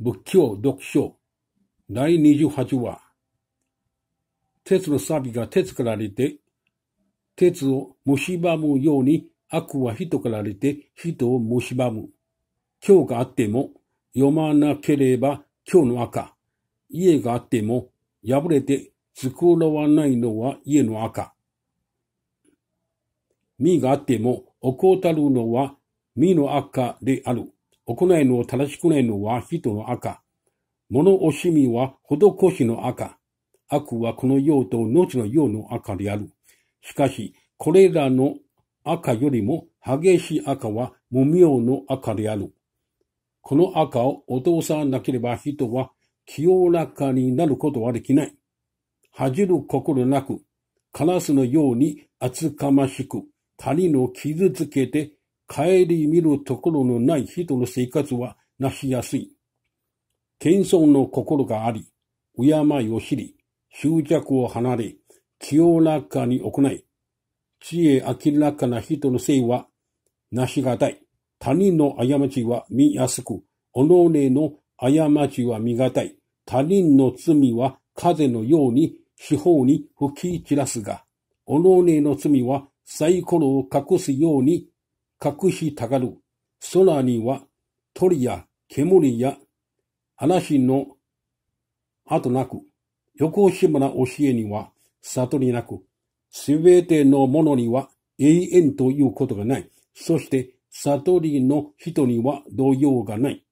仏教読書第28話。鉄の錆が鉄から出て、鉄を蝕むように悪は人から出て人を蝕む。今日があっても読まなければ今日の赤。家があっても破れて作らわないのは家の赤。身があっても怠るのは身の赤である。行いの正しくないのは人の赤。物惜しみは施しの赤。悪はこの世と後の世の赤である。しかし、これらの赤よりも激しい赤は無明の赤である。この赤を落とさなければ人は清らかになることはできない。恥じる心なく、カラスのように厚かましく、谷の傷つけて帰り見るところのない人の生活はなしやすい。謙遜の心があり、敬いを知り、執着を離れ、清らかに行い、知恵明らかな人の性は、なしがたい。他人の過ちは見やすく、己の過ちは見がたい。他人の罪は風のように四方に吹き散らすが、己の罪はサイコロを隠すように隠したがる。空には鳥や煙や嵐の後なく、横島な教えには悟りなく、すべてのものには永遠ということがない。そして悟りの人には動揺がない。